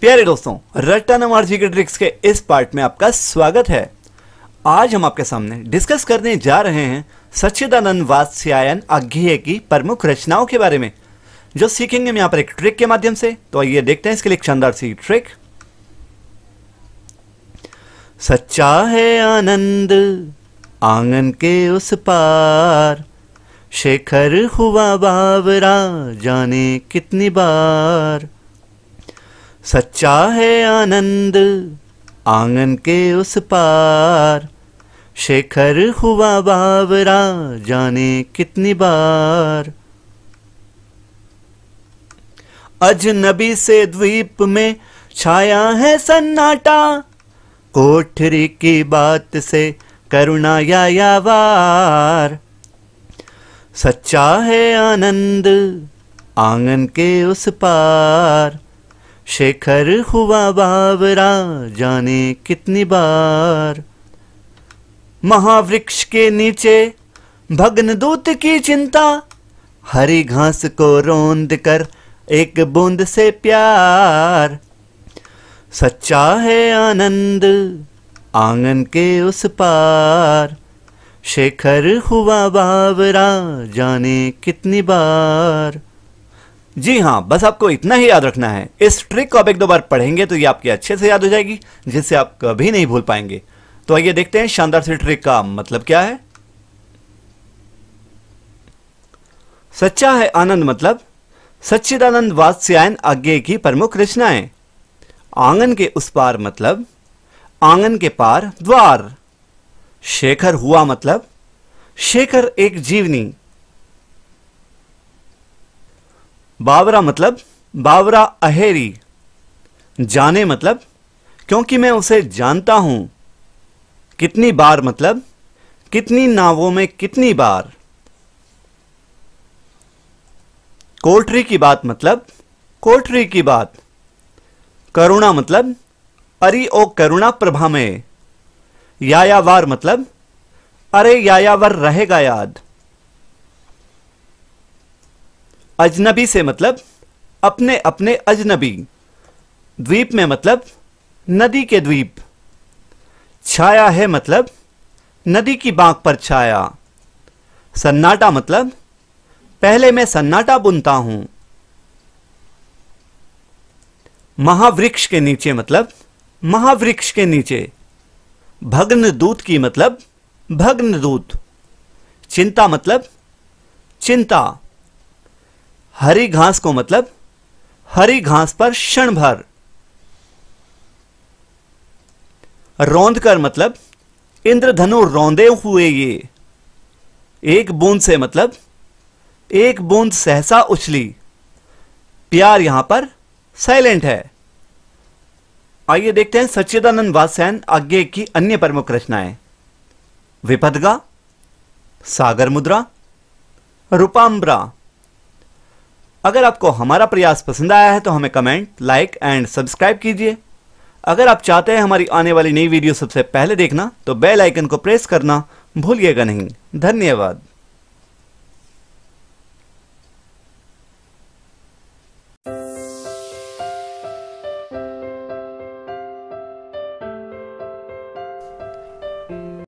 प्यारे दोस्तों नमार जी के ट्रिक्स के इस पार्ट में आपका स्वागत है आज हम आपके सामने डिस्कस करने जा रहे हैं सच्चिदानंद वात्स्यायन अज्ञेय की प्रमुख रचनाओं के बारे में जो सीखेंगे हम यहाँ पर एक ट्रिक के माध्यम से तो आइए देखते हैं इसके लिए शानदार सी ट्रिक सच्चा है आनंद आंगन के उस पार शेखर हुआ बावरा जाने कितनी बार सच्चा है आनंद आंगन के उस पार शेखर हुआ बावरा जाने कितनी बार अजनबी से द्वीप में छाया है सन्नाटा कोठरी की बात से करुणा या वार सच्चा है आनंद आंगन के उस पार शेखर हुआ बावरा जाने कितनी बार महावृक्ष के नीचे भगन दूत की चिंता हरी घास को रोंद कर एक बूंद से प्यार सच्चा है आनंद आंगन के उस पार शेखर हुआ बावरा जाने कितनी बार जी हाँ बस आपको इतना ही याद रखना है इस ट्रिक को आप एक दो बार पढ़ेंगे तो ये आपके अच्छे से याद हो जाएगी जिससे आप कभी नहीं भूल पाएंगे तो आइए देखते हैं शानदार सी ट्रिक का मतलब क्या है सच्चा है आनंद मतलब सच्चिदानंद वात्स्यायन आज्ञे की प्रमुख रचनाएं आंगन के उस पार मतलब आंगन के पार द्वार शेखर हुआ मतलब शेखर एक जीवनी बावरा मतलब बावरा अहेरी जाने मतलब क्योंकि मैं उसे जानता हूं कितनी बार मतलब कितनी नावों में कितनी बार कोल्ट्री की बात मतलब कोल्ट्री की बात करुणा मतलब अरे ओ करुणा प्रभा में यायावार मतलब अरे यायावर रहेगा याद अजनबी से मतलब अपने अपने अजनबी द्वीप में मतलब नदी के द्वीप छाया है मतलब नदी की बांक पर छाया सन्नाटा मतलब पहले मैं सन्नाटा बुनता हूं महावृक्ष के नीचे मतलब महावृक्ष के नीचे भग्न दूत की मतलब भग्न दूत चिंता मतलब चिंता हरी घास को मतलब हरी घास पर क्षण भर रौंद कर मतलब इंद्रधनु रौंदे हुए ये एक बूंद से मतलब एक बूंद सहसा उछली प्यार यहां पर साइलेंट है आइए देखते हैं सच्चिदानंद वासन आज्ञे की अन्य प्रमुख रचनाएं विपदगा सागर मुद्रा रूपांबरा अगर आपको हमारा प्रयास पसंद आया है तो हमें कमेंट लाइक एंड सब्सक्राइब कीजिए अगर आप चाहते हैं हमारी आने वाली नई वीडियो सबसे पहले देखना तो बेल आइकन को प्रेस करना भूलिएगा नहीं धन्यवाद